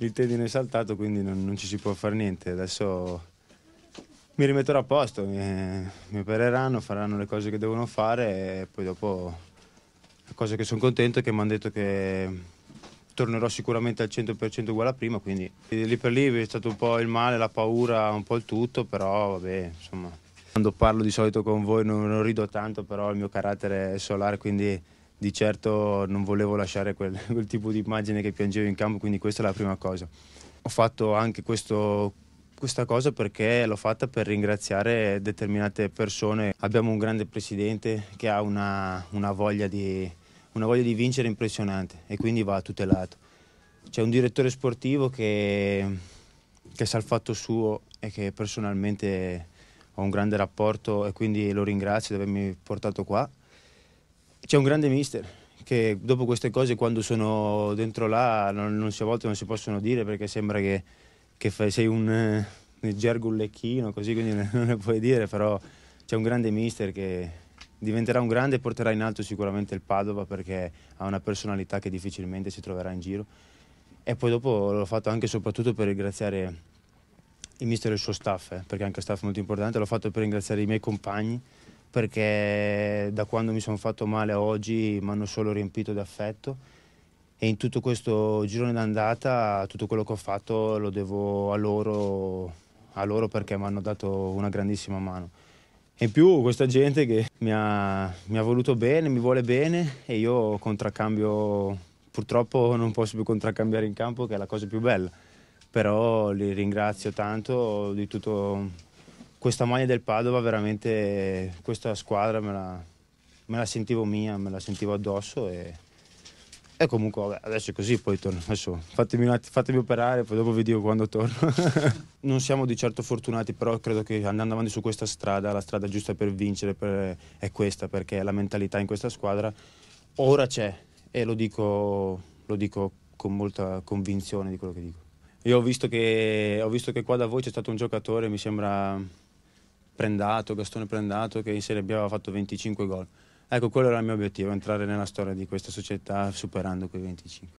il tendine è saltato, quindi non, non, ci si può fare niente. Adesso mi rimetterò a posto, mi, mi opereranno, faranno le cose che devono fare e poi dopo la cosa che sono contento è che mi hanno detto che tornerò sicuramente al 100% uguale a prima, quindi lì per lì è stato un po' il male, la paura, un po' il tutto, però vabbè, insomma. Quando parlo di solito con voi non, non rido tanto, però il mio carattere è solare, quindi di certo non volevo lasciare quel, quel tipo di immagine che piangevo in campo, quindi questa è la prima cosa. Ho fatto anche questo questa cosa perché l'ho fatta per ringraziare determinate persone. Abbiamo un grande presidente che ha una, una, voglia, di, una voglia di vincere impressionante e quindi va tutelato. C'è un direttore sportivo che, che sa il fatto suo e che personalmente ho un grande rapporto e quindi lo ringrazio di avermi portato qua c'è un grande mister che dopo queste cose quando sono dentro là non, non si, a volte non si possono dire perché sembra che, che fai, sei un, eh, gergo lecchino così quindi non ne puoi dire però c'è un grande mister che diventerà un grande e porterà in alto sicuramente il Padova perché ha una personalità che difficilmente si troverà in giro e poi dopo l'ho fatto anche e soprattutto per ringraziare il mister e il suo staff eh, perché anche il staff è molto importante l'ho fatto per ringraziare i miei compagni perché da quando mi sono fatto male a oggi mi hanno solo riempito d'affetto e in tutto questo girone d'andata tutto quello che ho fatto lo devo a loro, a loro perché mi hanno dato una grandissima mano. E in più questa gente che mi ha, mi ha voluto bene, mi vuole bene e io contraccambio, purtroppo non posso più contraccambiare in campo che è la cosa più bella, però li ringrazio tanto di tutto questa maglia del Padova veramente, questa squadra me la, me la sentivo mia, me la sentivo addosso e, e comunque vabbè, adesso è così, poi torno. Adesso fatemi, atti, fatemi operare, poi dopo vi dico quando torno. non siamo di certo fortunati, però credo che andando avanti su questa strada, la strada giusta per vincere per, è questa, perché la mentalità in questa squadra ora c'è e lo dico, lo dico con molta convinzione di quello che dico. Io ho visto che, ho visto che qua da voi c'è stato un giocatore, mi sembra Prendato, Gastone Prendato che in Serie B aveva fatto 25 gol. Ecco, quello era il mio obiettivo, entrare nella storia di questa società superando quei 25.